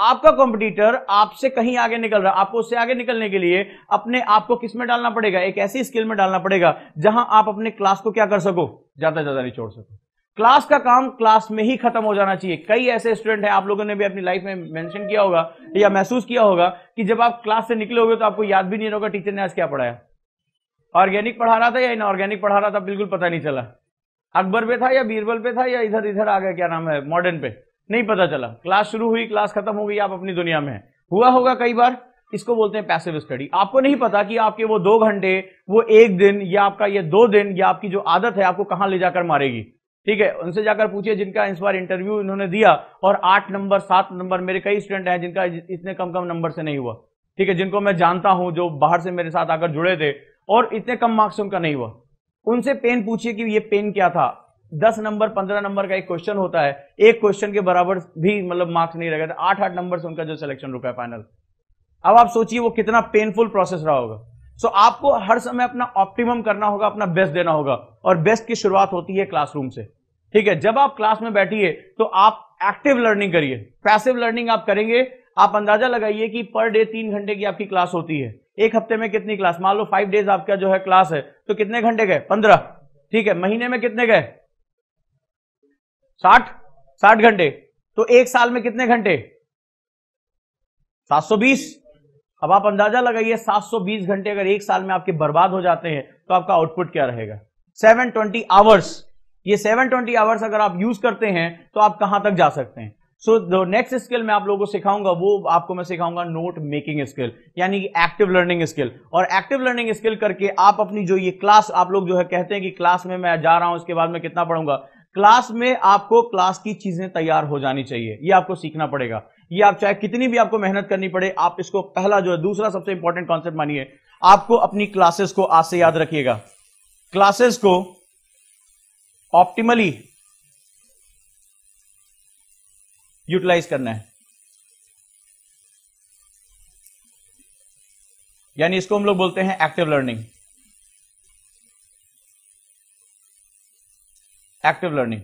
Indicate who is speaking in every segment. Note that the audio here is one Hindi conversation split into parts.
Speaker 1: आपका कंपटीटर आपसे कहीं आगे निकल रहा है आपको उससे आगे निकलने के लिए अपने आप को किस में डालना पड़ेगा एक ऐसी स्किल में डालना पड़ेगा जहां आप अपने क्लास को क्या कर सको ज्यादा ज्यादा निचोड़ सको क्लास का काम क्लास में ही खत्म हो जाना चाहिए कई ऐसे स्टूडेंट हैं आप लोगों ने भी अपनी लाइफ में मेंशन किया होगा या महसूस किया होगा कि जब आप क्लास से निकलोगे तो आपको याद भी नहीं होगा टीचर ने आज क्या पढ़ाया ऑर्गेनिक पढ़ा रहा था या इनऑर्गेनिक पढ़ा रहा था बिल्कुल पता नहीं चला अकबर पे था या बीरबल पे था या इधर इधर आ गया क्या नाम है मॉडर्न पे नहीं पता चला क्लास शुरू हुई क्लास खत्म हो गई आप अपनी दुनिया में हुआ होगा कई बार इसको बोलते हैं पैसिव स्टडी आपको नहीं पता कि आपके वो दो घंटे वो एक दिन या आपका ये दो दिन या आपकी जो आदत है आपको कहां ले जाकर मारेगी ठीक है उनसे जाकर पूछिए जिनका इस बार इंटरव्यू इन्होंने दिया और आठ नंबर सात नंबर मेरे कई स्टूडेंट हैं जिनका इतने कम कम नंबर से नहीं हुआ ठीक है जिनको मैं जानता हूं जो बाहर से मेरे साथ आकर जुड़े थे और इतने कम मार्क्स उनका नहीं हुआ उनसे पेन पूछिए कि ये पेन क्या था दस नंबर पंद्रह नंबर का एक क्वेश्चन होता है एक क्वेश्चन के बराबर भी मतलब मार्क्स नहीं रहेगा आठ आठ नंबर से उनका जो सिलेक्शन रुका है फाइनल अब आप सोचिए वो कितना पेनफुल प्रोसेस रहा होगा सो so, आपको हर समय अपना ऑप्टिमम करना होगा अपना बेस्ट देना होगा और बेस्ट की शुरुआत होती है क्लासरूम से ठीक है जब आप क्लास में बैठिए तो आप एक्टिव लर्निंग करिए पैसिव लर्निंग आप करेंगे आप अंदाजा लगाइए कि पर डे तीन घंटे की आपकी क्लास होती है एक हफ्ते में कितनी क्लास मान लो फाइव डेज आपका जो है क्लास है तो कितने घंटे गए पंद्रह ठीक है महीने में कितने गए साठ साठ घंटे तो एक साल में कितने घंटे 720 अब आप अंदाजा लगाइए 720 घंटे अगर एक साल में आपके बर्बाद हो जाते हैं तो आपका आउटपुट क्या रहेगा 720 आवर्स ये 720 आवर्स अगर आप यूज करते हैं तो आप कहां तक जा सकते हैं सो नेक्स्ट स्किल मैं आप लोगों को सिखाऊंगा वो आपको मैं सिखाऊंगा नोट मेकिंग स्किल यानी कि एक्टिव लर्निंग स्किल और एक्टिव लर्निंग स्किल करके आप अपनी जो ये क्लास आप लोग जो है कहते हैं कि क्लास में मैं जा रहा हूं इसके बाद में कितना पढ़ूंगा क्लास में आपको क्लास की चीजें तैयार हो जानी चाहिए ये आपको सीखना पड़ेगा ये आप चाहे कितनी भी आपको मेहनत करनी पड़े आप इसको पहला जो है दूसरा सबसे इंपॉर्टेंट कॉन्सेप्ट मानिए आपको अपनी क्लासेस को आज से याद रखिएगा क्लासेस को ऑप्टिमली यूटिलाइज करना है यानी इसको हम लोग बोलते हैं एक्टिव लर्निंग एक्टिव लर्निंग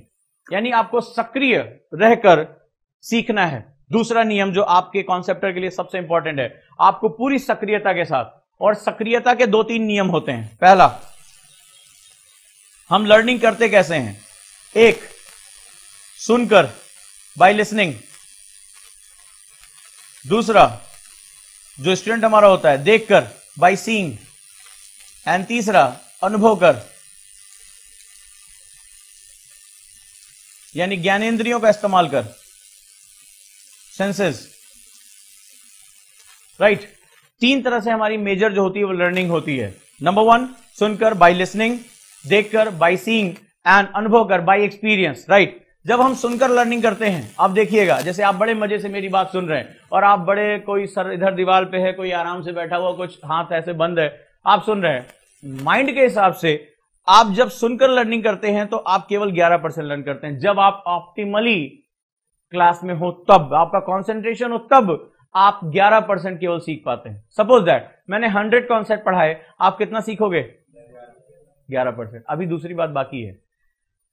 Speaker 1: यानी आपको सक्रिय रहकर सीखना है दूसरा नियम जो आपके कॉन्सेप्टर के लिए सबसे इंपॉर्टेंट है आपको पूरी सक्रियता के साथ और सक्रियता के दो तीन नियम होते हैं पहला हम लर्निंग करते कैसे हैं एक सुनकर बाय लिसनिंग दूसरा जो स्टूडेंट हमारा होता है देखकर बाय सीइंग एंड तीसरा अनुभव कर यानी ज्ञानेन्द्रियों का इस्तेमाल कर सेंसेस राइट right. तीन तरह से हमारी मेजर जो होती है वो लर्निंग होती है नंबर वन सुनकर बाय लिसनिंग देखकर बाय सीइंग एंड अनुभव कर बाय एक्सपीरियंस राइट जब हम सुनकर लर्निंग करते हैं आप देखिएगा जैसे आप बड़े मजे से मेरी बात सुन रहे हैं और आप बड़े कोई सर इधर दीवार पे है कोई आराम से बैठा हुआ कुछ हाथ ऐसे बंद है आप सुन रहे हैं माइंड के हिसाब से आप जब सुनकर लर्निंग करते हैं तो आप केवल 11 परसेंट लर्न करते हैं जब आप ऑप्टिमली क्लास में हो तब आपका कॉन्सेंट्रेशन हो तब आप 11 परसेंट केवल सीख पाते हैं सपोज दैट मैंने 100 कॉन्सेप्ट पढ़ाए आप कितना सीखोगे 11 परसेंट अभी दूसरी बात बाकी है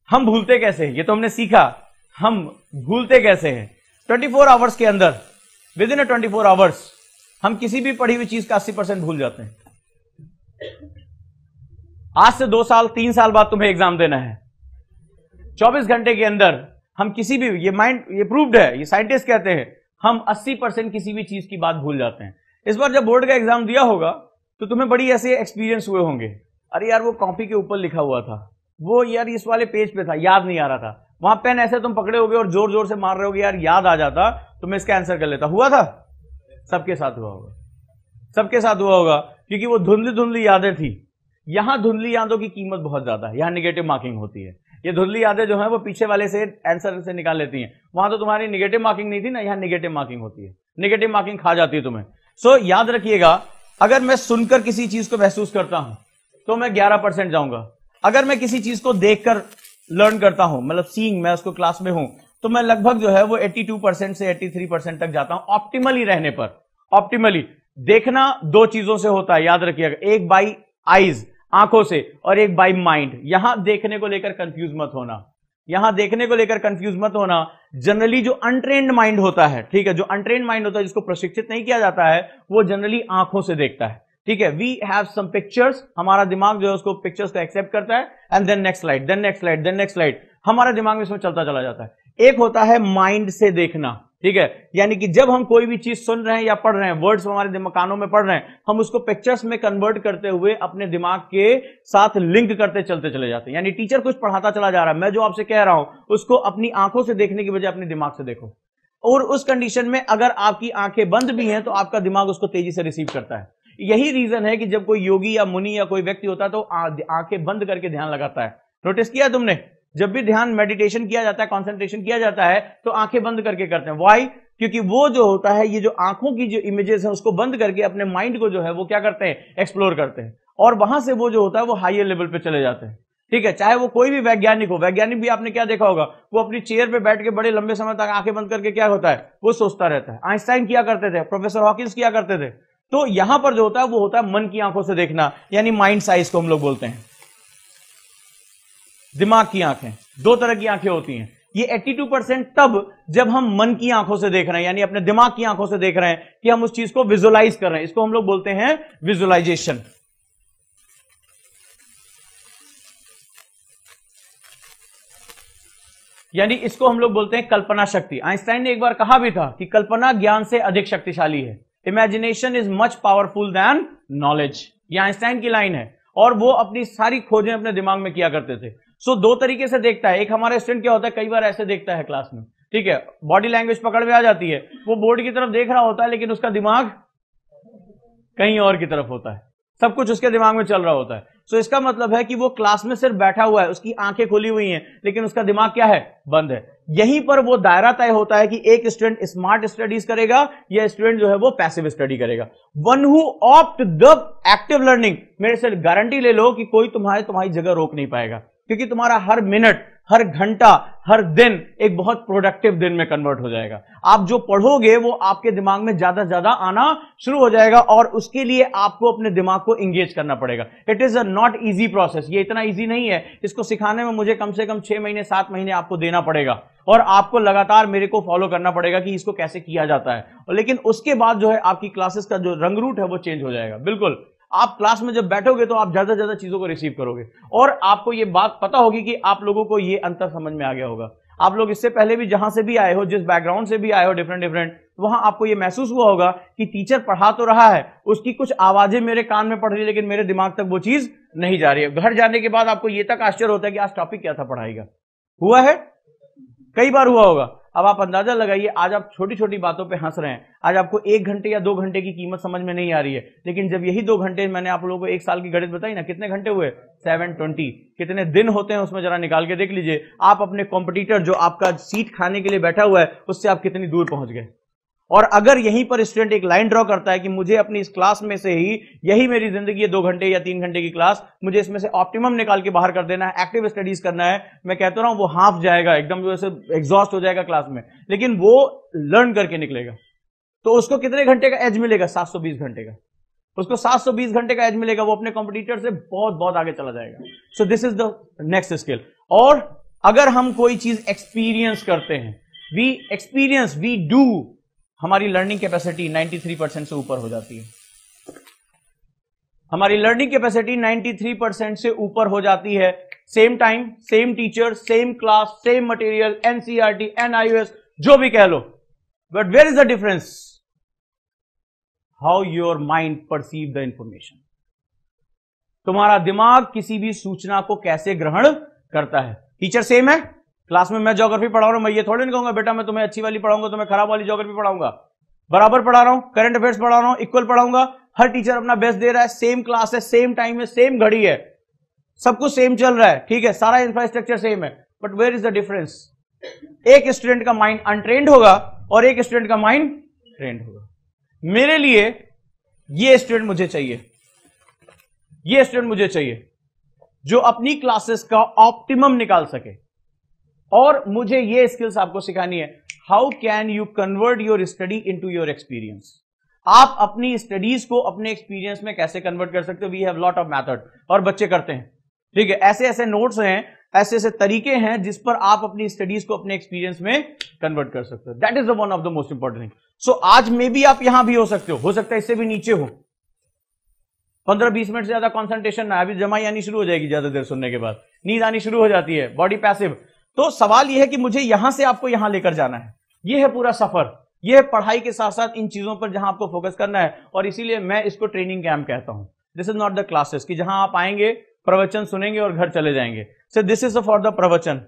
Speaker 1: हम भूलते कैसे हैं ये तो हमने सीखा हम भूलते कैसे हैं ट्वेंटी आवर्स के अंदर within a four hours हम किसी भी पढ़ी हुई चीज का अस्सी परसेंट भूल जाते हैं आज से दो साल तीन साल बाद तुम्हें एग्जाम देना है 24 घंटे के अंदर हम किसी भी ये माइंड ये प्रूव्ड है ये साइंटिस्ट कहते हैं हम 80 परसेंट किसी भी चीज की बात भूल जाते हैं इस बार जब बोर्ड का एग्जाम दिया होगा तो तुम्हें बड़ी ऐसे एक्सपीरियंस हुए होंगे अरे यार वो कॉपी के ऊपर लिखा हुआ था वो यार इस वाले पेज पे था याद नहीं आ रहा था वहां पेन ऐसे तुम पकड़े हो और जोर जोर से मार रहे हो यार याद आ जाता तो मैं इसका आंसर कर लेता हुआ था सबके साथ हुआ होगा सबके साथ हुआ होगा क्योंकि वो धुंधली धुंधली यादें थी यहां धुंधली यादों की कीमत बहुत ज्यादा है यहां निगेटिव मार्किंग होती है ये धुंधली यादें जो है वो पीछे वाले से आंसर से निकाल लेती हैं वहां तो तुम्हारी निगेटिव मार्किंग नहीं थी ना यहाँ निगेटिव मार्किंग होती है निगेटिव मार्किंग खा जाती है तुम्हें सो so, याद रखिएगा अगर मैं सुनकर किसी चीज को महसूस करता हूं तो मैं ग्यारह परसेंट जाऊंगा अगर मैं किसी चीज को देख कर लर्न करता हूं मतलब सींग मैं उसको क्लास में हूं तो मैं लगभग जो है वो टू परसेंट से थ्री परसेंट तक जाता हूं ऑप्टिमली रहने पर ऑप्टिमली देखना दो चीजों से होता है याद रखिएगा एक बाई आईज आंखों से और एक बाय माइंड यहां देखने को लेकर कंफ्यूज मत होना यहां देखने को लेकर कंफ्यूज मत होना जनरली जो अनट्रेन्ड माइंड होता है ठीक है जो अनट्रेन्ड माइंड होता है जिसको प्रशिक्षित नहीं किया जाता है वो जनरली आंखों से देखता है ठीक है वी हैव सम पिक्चर्स हमारा दिमाग जो है उसको पिक्चर्स को एक्सेप्ट करता है and then next slide then next slide then next slide हमारा दिमाग इसमें चलता चला जाता है एक होता है माइंड से देखना ठीक है यानी कि जब हम कोई भी चीज सुन रहे हैं या पढ़ रहे हैं वर्ड्स हमारे मकानों में पढ़ रहे हैं हम उसको पिक्चर्स में कन्वर्ट करते हुए अपने दिमाग के साथ लिंक करते चलते चले जाते हैं यानी टीचर कुछ पढ़ाता चला जा रहा है मैं जो आपसे कह रहा हूं उसको अपनी आंखों से देखने की बजाय अपने दिमाग से देखो और उस कंडीशन में अगर आपकी आंखें बंद भी हैं तो आपका दिमाग उसको तेजी से रिसीव करता है यही रीजन है कि जब कोई योगी या मुनि या कोई व्यक्ति होता है तो आंखें बंद करके ध्यान लगाता है नोटिस किया तुमने जब भी ध्यान मेडिटेशन किया जाता है कॉन्सेंट्रेशन किया जाता है तो आंखें बंद करके करते हैं वाई क्योंकि वो जो होता है ये जो आंखों की जो इमेजेस है उसको बंद करके अपने माइंड को जो है वो क्या करते हैं एक्सप्लोर करते हैं और वहां से वो जो होता है वो हाइयर लेवल पे चले जाते हैं ठीक है चाहे वो कोई भी वैज्ञानिक हो वैज्ञानिक भी आपने क्या देखा होगा वो अपनी चेयर पे बैठ के बड़े लंबे समय तक आंखें बंद करके क्या होता है वो सोचता रहता है आइंस्टाइन किया करते थे प्रोफेसर हॉकिंस किया करते थे तो यहां पर जो होता है वो होता है मन की आंखों से देखना यानी माइंड साइज को हम लोग बोलते हैं दिमाग की आंखें दो तरह की आंखें होती हैं ये 82 परसेंट तब जब हम मन की आंखों से देख रहे हैं यानी अपने दिमाग की आंखों से देख रहे हैं कि हम उस चीज को विजुलाइज कर रहे हैं इसको हम लोग बोलते हैं विजुलाइजेशन यानी इसको हम लोग बोलते हैं कल्पना शक्ति आइंस्टाइन ने एक बार कहा भी था कि कल्पना ज्ञान से अधिक शक्तिशाली है imagination is much powerful than knowledge ये आइंस्टाइन की लाइन है और वो अपनी सारी खोजें अपने दिमाग में किया करते थे सो so, दो तरीके से देखता है एक हमारा स्टूडेंट क्या होता है कई बार ऐसे देखता है क्लास में ठीक है बॉडी लैंग्वेज पकड़ में आ जाती है वो बोर्ड की तरफ देख रहा होता है लेकिन उसका दिमाग कहीं और की तरफ होता है सब कुछ उसके दिमाग में चल रहा होता है सो so, इसका मतलब है कि वो क्लास में सिर्फ बैठा हुआ है उसकी आंखें खुली हुई हैं लेकिन उसका दिमाग क्या है बंद है यहीं पर वो दायरा तय होता है कि एक स्टूडेंट स्मार्ट स्टडीज करेगा या स्टूडेंट जो है वो पैसिव स्टडी करेगा one who opt the active learning मेरे से गारंटी ले लो कि कोई तुम्हारे तुम्हारी जगह रोक नहीं पाएगा क्योंकि तुम्हारा हर मिनट हर घंटा हर दिन एक बहुत प्रोडक्टिव दिन में कन्वर्ट हो जाएगा आप जो पढ़ोगे वो आपके दिमाग में ज्यादा ज्यादा आना शुरू हो जाएगा और उसके लिए आपको अपने दिमाग को इंगेज करना पड़ेगा it is a not easy process ये इतना इजी नहीं है इसको सिखाने में मुझे कम से कम छह महीने सात महीने आपको देना पड़ेगा और आपको लगातार मेरे को फॉलो करना पड़ेगा कि इसको कैसे किया जाता है लेकिन उसके बाद जो है आपकी क्लासेस का जो रंग रूट है वो चेंज हो जाएगा बिल्कुल आप क्लास में जब बैठोगे तो आप ज्यादा से ज्यादा चीजों को रिसीव करोगे और आपको ये बात पता होगी कि आप लोगों को ये अंतर समझ में आ गया होगा आप लोग इससे पहले भी जहां से भी आए हो जिस बैकग्राउंड से भी आए हो डिफरेंट डिफरेंट वहां आपको ये महसूस हुआ होगा कि टीचर पढ़ा तो रहा है उसकी कुछ आवाजें मेरे कान में पड़ रही है लेकिन मेरे दिमाग तक वो चीज नहीं जा रही है घर जाने के बाद आपको ये तक आश्चर्य होता है कि आज टॉपिक क्या था पढ़ाई का हुआ है कई बार हुआ होगा अब आप अंदाजा लगाइए आज आप छोटी छोटी बातों पे हंस रहे हैं आज आपको एक घंटे या दो घंटे की कीमत समझ में नहीं आ रही है लेकिन जब यही दो घंटे मैंने आप लोगों को एक साल की गणित बताई ना कितने घंटे हुए सेवन ट्वेंटी कितने दिन होते हैं उसमें जरा निकाल के देख लीजिए आप अपने कॉम्पिटिटर जो आपका सीट खाने के लिए बैठा हुआ है उससे आप कितनी दूर पहुंच गए और अगर यहीं पर स्टूडेंट एक लाइन ड्रॉ करता है कि मुझे अपनी इस क्लास में से ही यही मेरी जिंदगी है दो घंटे या तीन घंटे की क्लास मुझे इसमें से ऑप्टिमम निकाल के बाहर कर देना है एक्टिव स्टडीज करना है मैं कहता रहा हूं वो हाफ जाएगा एकदम जो है एग्जॉस्ट हो जाएगा क्लास में लेकिन वो लर्न करके निकलेगा तो उसको कितने घंटे का एज मिलेगा सात घंटे का उसको सात घंटे का एज मिलेगा वो अपने कॉम्पिटिटर से बहुत बहुत आगे चला जाएगा so this is the next skill और अगर हम कोई चीज एक्सपीरियंस करते हैं वी एक्सपीरियंस वी डू हमारी लर्निंग कैपेसिटी 93 परसेंट से ऊपर हो जाती है हमारी लर्निंग कैपेसिटी 93 परसेंट से ऊपर हो जाती है same time same teacher same class same material NCRT NIS जो भी कह लो but where is the difference how your mind perceive the information तुम्हारा दिमाग किसी भी सूचना को कैसे ग्रहण करता है टीचर सेम है क्लास में मैं जोग्राफी पढ़ा रहा हूं मैं ये थोड़ी नहीं कहूंगा बेटा मैं तुम्हें अच्छी वाली पढ़ाऊंगा तुम्हें खराब वाली ज्योग्राफी पढ़ाऊंगा बराबर पढ़ा रहा हूं करंट अफेयर्स पढ़ा रहा हूं इक्वल पढ़ाऊंगा हर टीचर अपना बेस्ट दे रहा है सेम क्लास है सेम टाइम है सेम घड़ी है सब कुछ सेम चल रहा है ठीक है सारा इंफ्रास्ट्रक्चर सेम है but where is the difference एक स्टूडेंट का माइंड अनट्रेंड होगा और एक स्टूडेंट का माइंड ट्रेंड होगा मेरे लिए ये स्टूडेंट मुझे चाहिए ये स्टूडेंट मुझे चाहिए जो अपनी क्लासेस का ऑप्टिमम निकाल सके और मुझे ये स्किल्स आपको सिखानी है how can you convert your study into your experience आप अपनी स्टडीज को अपने एक्सपीरियंस में कैसे कन्वर्ट कर सकते हो we have lot of method और बच्चे करते हैं ठीक है ऐसे ऐसे नोट्स हैं ऐसे ऐसे तरीके हैं जिस पर आप अपनी स्टडीज को अपने एक्सपीरियंस में कन्वर्ट कर सकते हो that is the one of the most important thing so आज मे बी आप यहां भी हो सकते हो हो सकता है इससे भी नीचे हो पंद्रह बीस मिनट से ज्यादा कॉन्सेंट्रेशन ना अभी जमाई आनी शुरू हो जाएगी ज्यादा देर सुनने के बाद नींद आनी शुरू हो जाती है बॉडी पैसिव तो सवाल यह है कि मुझे यहां से आपको यहां लेकर जाना है यह है पूरा सफर यह पढ़ाई के साथ साथ इन चीजों पर जहां आपको फोकस करना है और इसीलिए मैं इसको ट्रेनिंग कैंप कहता हूं this is not the classes कि जहां आप आएंगे प्रवचन सुनेंगे और घर चले जाएंगे sir this is for the प्रवचन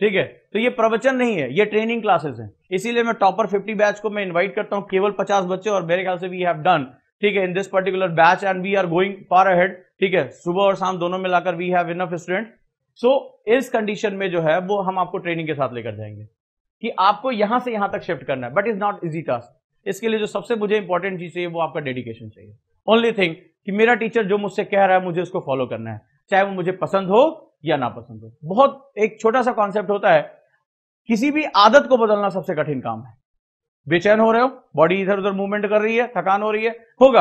Speaker 1: ठीक है तो ये प्रवचन नहीं है ये ट्रेनिंग क्लासेस हैं इसीलिए मैं टॉपर 50 बैच को मैं इनवाइट करता हूं केवल 50 बच्चे और मेरे ख्याल से वी हैव डन ठीक है in this particular batch and we are going for ahead ठीक है सुबह और शाम दोनों मिलाकर we have enough student so so, इस कंडीशन में जो है वो हम आपको ट्रेनिंग के साथ लेकर जाएंगे कि आपको यहां से यहां तक शिफ्ट करना है but is not easy task इसके लिए जो सबसे मुझे इंपॉर्टेंट चीज चाहिए वो आपका डेडिकेशन चाहिए ओनली थिंग कि मेरा टीचर जो मुझसे कह रहा है मुझे उसको फॉलो करना है चाहे वो मुझे पसंद हो या ना पसंद हो बहुत एक छोटा सा कॉन्सेप्ट होता है किसी भी आदत को बदलना सबसे कठिन काम है बेचैन हो रहे हो बॉडी इधर उधर मूवमेंट कर रही है थकान हो रही है होगा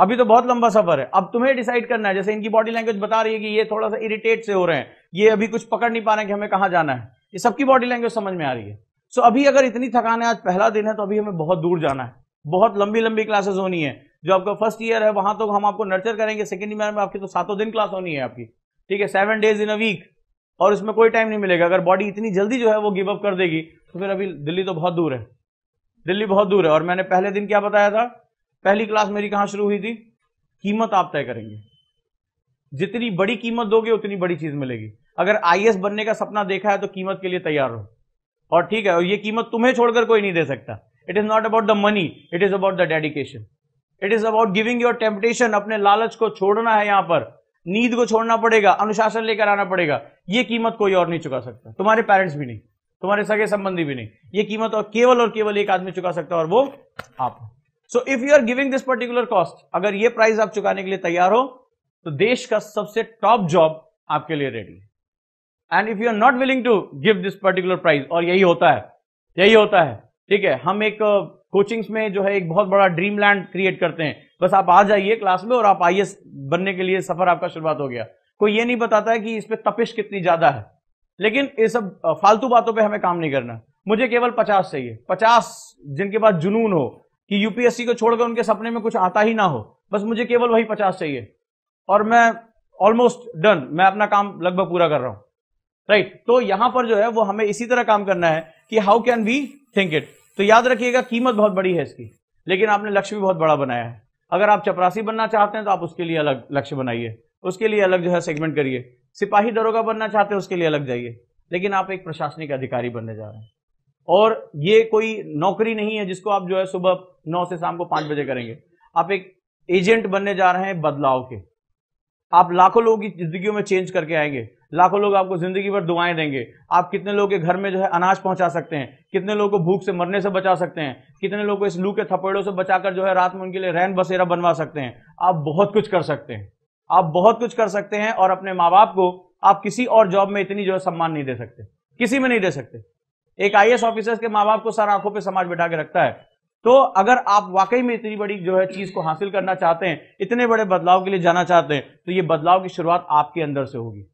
Speaker 1: अभी तो बहुत लंबा सफर है अब तुम्हें डिसाइड करना है जैसे इनकी बॉडी लैंग्वेज बता रही है कि ये थोड़ा सा इरिटेट से हो रहे हैं ये अभी कुछ पकड़ नहीं पा रहे हैं कि हमें कहाँ जाना है ये सबकी बॉडी लैंग्वेज समझ में आ रही है सो अभी अगर इतनी थकान है आज पहला दिन है तो अभी हमें बहुत दूर जाना है बहुत लंबी लंबी क्लासेस होनी है जो आपका फर्स्ट ईयर है वहां तो हम आपको नर्चर करेंगे सेकेंड ईयर में आपकी तो सातों दिन क्लास होनी है आपकी ठीक है seven days in a week और इसमें कोई टाइम नहीं मिलेगा अगर बॉडी इतनी जल्दी जो है वो गिव अप कर देगी तो फिर अभी दिल्ली तो बहुत दूर है दिल्ली बहुत दूर है और मैंने पहले दिन क्या बताया था पहली क्लास मेरी कहां शुरू हुई थी कीमत आप तय करेंगे जितनी बड़ी कीमत दोगे उतनी बड़ी चीज मिलेगी अगर आईएएस बनने का सपना देखा है तो कीमत के लिए तैयार हो और ठीक है और ये कीमत तुम्हें छोड़कर कोई नहीं दे सकता it is not about the money it is about the dedication it is about giving your temptation अपने लालच को छोड़ना है यहां पर नींद को छोड़ना पड़ेगा अनुशासन लेकर आना पड़ेगा ये कीमत कोई और नहीं चुका सकता तुम्हारे पेरेंट्स भी नहीं तुम्हारे सगे संबंधी भी नहीं ये कीमत और केवल और केवल एक आदमी चुका सकता और वो आप so if you are giving this particular cost अगर ये प्राइस आप चुकाने के लिए तैयार हो तो देश का सबसे टॉप जॉब आपके लिए रेडी है and if you are not willing to give this particular price और यही होता है यही होता है ठीक है हम एक कोचिंग्स में जो है एक बहुत बड़ा ड्रीम लैंड क्रिएट करते हैं बस आप आ जाइए क्लास में और आप आई बनने के लिए सफर आपका शुरुआत हो गया कोई ये नहीं बताता है कि इस पर तपिश कितनी ज्यादा है लेकिन ये सब फालतू बातों पे हमें काम नहीं करना मुझे केवल पचास चाहिए पचास जिनके पास जुनून हो कि यूपीएससी को छोड़कर उनके सपने में कुछ आता ही ना हो बस मुझे केवल वही पचास चाहिए और मैं ऑलमोस्ट डन मैं अपना काम लगभग पूरा कर रहा हूं राइट right. तो यहां पर जो है वो हमें इसी तरह काम करना है कि how can we think it तो याद रखिएगा कीमत बहुत बड़ी है इसकी लेकिन आपने लक्ष्य भी बहुत बड़ा बनाया है अगर आप चपरासी बनना चाहते हैं तो आप उसके लिए अलग लक्ष्य बनाइए उसके लिए अलग जो है सेगमेंट करिए सिपाही दरोगा बनना चाहते हैं उसके लिए अलग जाइए लेकिन आप एक प्रशासनिक अधिकारी बनने जा रहे हैं और ये कोई नौकरी नहीं है जिसको आप जो है सुबह नौ से शाम को पांच बजे करेंगे आप एक एजेंट बनने जा रहे हैं बदलाव के आप लाखों लोगों की जिंदगियों में चेंज करके आएंगे लाखों लोग आपको जिंदगी भर दुआएं देंगे आप कितने लोगों के घर में जो है अनाज पहुंचा सकते हैं कितने लोगों को भूख से मरने से बचा सकते हैं कितने लोगों को इस लू के थपेड़ों से बचाकर जो है रात में उनके लिए रैन बसेरा बनवा सकते हैं आप बहुत कुछ कर सकते हैं आप बहुत कुछ कर सकते हैं और अपने माँ बाप को आप किसी और जॉब में इतनी जो है सम्मान नहीं दे सकते किसी में नहीं दे सकते एक आई ऑफिसर्स के माँ बाप को सर आंखों पर समाज बिठा के रखता है तो अगर आप वाकई में इतनी बड़ी जो है चीज को हासिल करना चाहते हैं इतने बड़े बदलाव के लिए जाना चाहते हैं तो ये बदलाव की शुरुआत आपके अंदर से होगी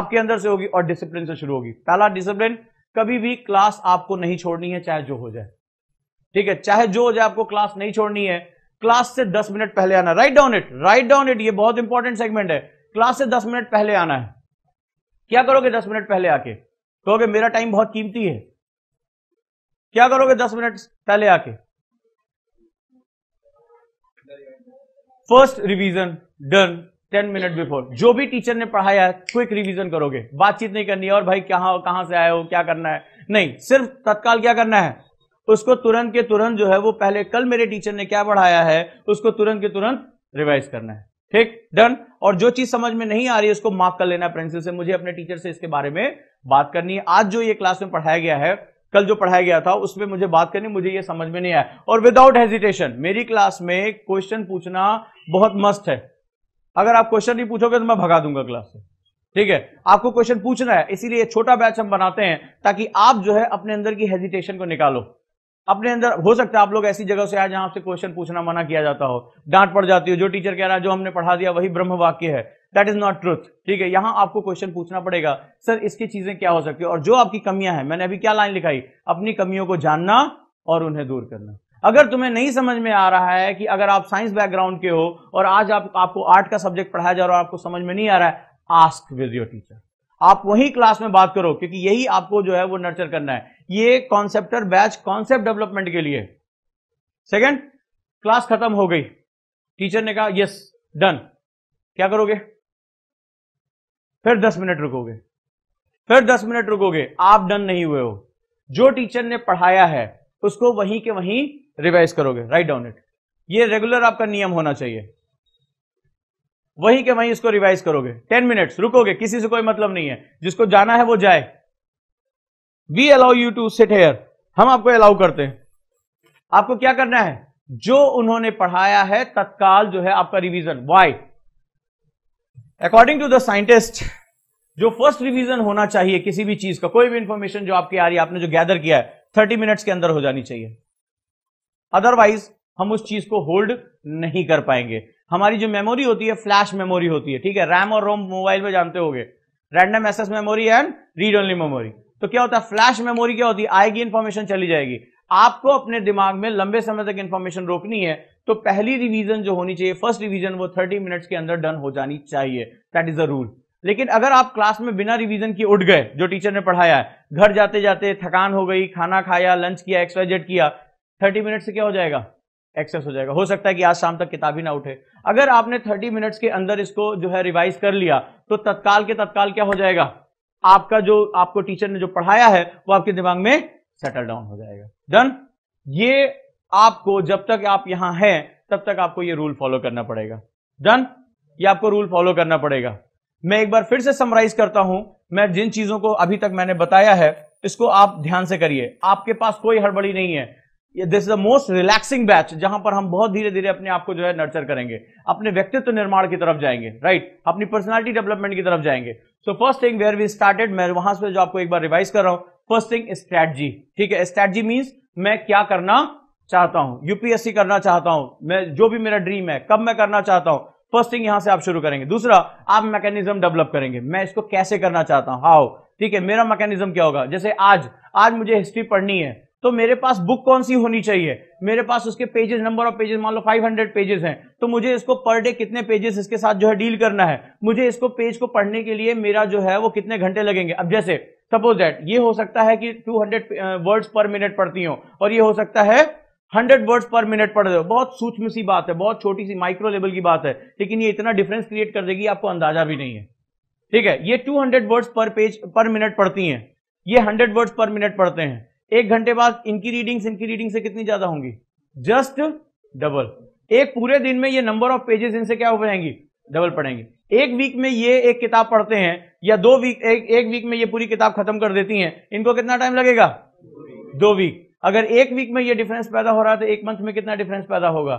Speaker 1: आपके अंदर से होगी और डिसिप्लिन से शुरू होगी पहला डिसिप्लिन कभी भी क्लास आपको नहीं छोड़नी है चाहे जो हो जाए ठीक है चाहे जो हो जाए आपको क्लास नहीं छोड़नी है क्लास से दस मिनट पहले आना write down it write down it ये बहुत इंपॉर्टेंट सेगमेंट है क्लास से दस मिनट पहले आना है क्या करोगे दस मिनट पहले आके कहोगे मेरा टाइम बहुत कीमती है क्या करोगे दस मिनट पहले आके first revision done ten minute before जो भी टीचर ने पढ़ाया है क्विक रिवीजन करोगे बातचीत नहीं करनी है और भाई कहां कहां से आए हो क्या करना है नहीं सिर्फ तत्काल क्या करना है उसको तुरंत के तुरंत जो है वो पहले कल मेरे टीचर ने क्या पढ़ाया है उसको तुरंत के तुरंत रिवाइज करना है ठीक डन और जो चीज समझ में नहीं आ रही है उसको मार्क कर लेना पेंसिल से मुझे अपने टीचर से इसके बारे में बात करनी है आज जो ये क्लास में पढ़ाया गया है कल जो पढ़ाया गया था उसमें मुझे बात करनी मुझे ये समझ में नहीं आया और विदाउट हेजिटेशन मेरी क्लास में क्वेश्चन पूछना बहुत मस्त है अगर आप क्वेश्चन नहीं पूछोगे तो मैं भगा दूंगा क्लास से ठीक है आपको क्वेश्चन पूछना है इसीलिए छोटा बैच हम बनाते हैं ताकि आप जो है अपने अंदर की हेजिटेशन को निकालो अपने अंदर हो सकता है आप लोग ऐसी जगह से आए जहां आपसे क्वेश्चन पूछना मना किया जाता हो डांट पड़ जाती हो जो टीचर कह रहा है जो हमने पढ़ा दिया वही ब्रह्म वाक्य है दैट इज नॉट ट्रूथ ठीक है यहां आपको क्वेश्चन पूछना पड़ेगा सर इसकी चीजें क्या हो सकती है और जो आपकी कमियां हैं मैंने अभी क्या लाइन लिखाई अपनी कमियों को जानना और उन्हें दूर करना अगर तुम्हें नहीं समझ में आ रहा है कि अगर आप साइंस बैकग्राउंड के हो और आज आप, आपको आर्ट का सब्जेक्ट पढ़ाया जा रहा है और आपको समझ में नहीं आ रहा है आस्क विद योर टीचर आप वही क्लास में बात करो क्योंकि यही आपको जो है वो नर्चर करना है ये कॉन्सेप्टर बैच कॉन्सेप्ट डेवलपमेंट के लिए सेकंड क्लास खत्म हो गई टीचर ने कहा यस डन क्या करोगे फिर दस मिनट रुकोगे फिर दस मिनट रुकोगे आप डन नहीं हुए हो जो टीचर ने पढ़ाया है उसको वहीं के वहीं रिवाइज करोगे राइट डाउन इट ये रेगुलर आपका नियम होना चाहिए वही के वहीं इसको रिवाइज करोगे टेन मिनट्स रुकोगे किसी से कोई मतलब नहीं है जिसको जाना है वो जाए we allow you to sit here हम आपको अलाउ करते हैं आपको क्या करना है जो उन्होंने पढ़ाया है तत्काल जो है आपका revision why according to the scientist जो फर्स्ट रिवीजन होना चाहिए किसी भी चीज का कोई भी इंफॉर्मेशन जो आपकी आ रही है आपने जो गैदर किया है थर्टी मिनट्स के अंदर हो जानी चाहिए अदरवाइज हम उस चीज को होल्ड नहीं कर पाएंगे हमारी जो मेमोरी होती है फ्लैश मेमोरी होती है ठीक है रैम और रोम मोबाइल में जानते गए random access memory and read only memory तो क्या होता है फ्लैश मेमोरी क्या होती है आएगी इन्फॉर्मेशन चली जाएगी आपको अपने दिमाग में लंबे समय तक इन्फॉर्मेशन रोकनी है तो पहली रिवीजन जो होनी चाहिए फर्स्ट रिवीजन वो 30 मिनट्स के अंदर डन हो जानी चाहिए दैट इज अ रूल लेकिन अगर आप क्लास में बिना रिवीजन की उठ गए जो टीचर ने पढ़ाया है घर जाते जाते थकान हो गई खाना खाया लंच किया एक्सवाइजेड किया थर्टी मिनट से क्या हो जाएगा एक्सेस हो जाएगा हो सकता है कि आज शाम तक किताब ही ना उठे अगर आपने 30 मिनट्स के अंदर इसको जो है रिवाइज कर लिया तो तत्काल के तत्काल क्या हो जाएगा आपका जो आपको टीचर ने जो पढ़ाया है वो आपके दिमाग में सेटल डाउन हो जाएगा डन ये आपको जब तक आप यहां हैं तब तक आपको ये रूल फॉलो करना पड़ेगा डन ये आपको रूल फॉलो करना पड़ेगा मैं एक बार फिर से समराइज करता हूं मैं जिन चीजों को अभी तक मैंने बताया है इसको आप ध्यान से करिए आपके पास कोई हड़बड़ी नहीं है ये this is the most relaxing batch जहां पर हम बहुत धीरे धीरे अपने आप को जो है नर्चर करेंगे अपने व्यक्तित्व निर्माण की तरफ जाएंगे राइट right? अपनी पर्सनालिटी डेवलपमेंट की तरफ जाएंगे so first thing where we started मैं वहां से जो आपको एक बार रिवाइज कर रहा हूं फर्स्ट थिंग स्ट्रैटजी ठीक है स्ट्रैटजी मीन्स मैं क्या करना चाहता हूं यूपीएससी करना चाहता हूं मैं जो भी मेरा ड्रीम है कब मैं करना चाहता हूं फर्स्ट थिंग यहां से आप शुरू करेंगे दूसरा आप मैकेनिज्म डेवलप करेंगे मैं इसको कैसे करना चाहता हूं हाउ ठीक है मेरा मैकेनिज्म क्या होगा जैसे आज आज मुझे हिस्ट्री पढ़नी है तो मेरे पास बुक कौन सी होनी चाहिए मेरे पास उसके पेजेस नंबर ऑफ पेजेस मान लो 500 पेजेस हैं तो मुझे इसको पर डे कितने पेजेस इसके साथ जो है डील करना है मुझे इसको पेज को पढ़ने के लिए मेरा जो है वो कितने घंटे लगेंगे अब जैसे सपोज दैट ये हो सकता है कि 200 वर्ड्स पर मिनट पढ़ती हो और ये हो सकता है हंड्रेड वर्ड्स पर मिनट पढ़ रहे हो बहुत सूक्ष्म सी बात है बहुत छोटी सी माइक्रो लेवल की बात है लेकिन ये इतना डिफरेंस क्रिएट कर देगी आपको अंदाजा भी नहीं है ठीक है ये two words per page per minute पढ़ती है ये हंड्रेड वर्ड्स पर मिनट पढ़ते हैं एक घंटे बाद इनकी रीडिंग्स इनकी रीडिंग से कितनी ज्यादा होंगी जस्ट डबल एक पूरे दिन में ये नंबर ऑफ पेजेस इनसे क्या हो जाएंगी डबल पढ़ेंगे एक वीक में ये एक किताब पढ़ते हैं या दो वीक एक एक वीक में ये पूरी किताब खत्म कर देती हैं इनको कितना टाइम लगेगा दो वीक अगर एक वीक में ये डिफरेंस पैदा हो रहा है तो एक मंथ में कितना डिफरेंस पैदा होगा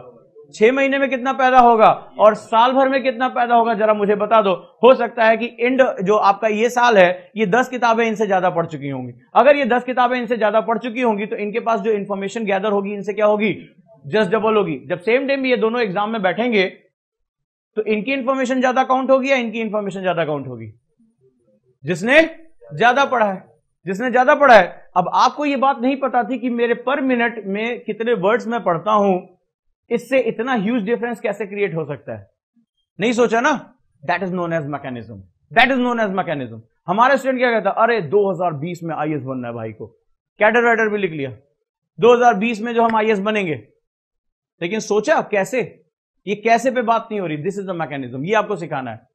Speaker 1: छह महीने में कितना पैदा होगा और साल भर में कितना पैदा होगा जरा मुझे बता दो हो सकता है कि एंड जो आपका ये साल है ये दस किताबें इनसे ज्यादा पढ़ चुकी होंगी अगर ये दस किताबें इनसे ज्यादा पढ़ चुकी होंगी तो इनके पास जो इन्फॉर्मेशन गैदर होगी इनसे क्या होगी जस्ट डबल होगी जब सेम टाइम ये दोनों एग्जाम में बैठेंगे तो इनकी इंफॉर्मेशन ज्यादा काउंट होगी या इनकी इंफॉर्मेशन ज्यादा काउंट होगी जिसने ज्यादा पढ़ा है जिसने ज्यादा पढ़ा है अब आपको ये बात नहीं पता थी कि मेरे पर मिनट में कितने वर्ड्स मैं पढ़ता हूं इससे इतना ह्यूज डिफरेंस कैसे क्रिएट हो सकता है नहीं सोचा ना that is known as mechanism that is known as mechanism हमारा स्टूडेंट क्या कहता है अरे 2020 में आईएएस बनना है भाई को कैडर राइडर भी लिख लिया 2020 में जो हम आईएएस बनेंगे लेकिन सोचा कैसे ये कैसे पे बात नहीं हो रही दिस इज द मैकेनिज्म ये आपको सिखाना है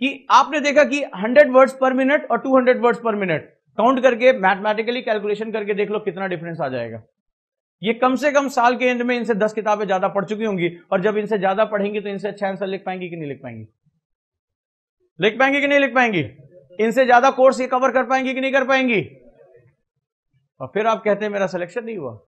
Speaker 1: कि आपने देखा कि 100 वर्ड्स पर मिनट और 200 वर्ड्स पर मिनट काउंट करके मैथमेटिकली कैलकुलेशन करके देख लो कितना डिफरेंस आ जाएगा ये कम से कम साल के एंड में इनसे दस किताबें ज्यादा पढ़ चुकी होंगी और जब इनसे ज्यादा पढ़ेंगी तो इनसे अच्छा आंसर लिख पाएंगी कि नहीं लिख पाएंगी लिख पाएंगी कि नहीं लिख पाएंगी इनसे ज्यादा कोर्स ये कवर कर पाएंगी कि नहीं कर पाएंगी और फिर आप कहते हैं मेरा सिलेक्शन नहीं हुआ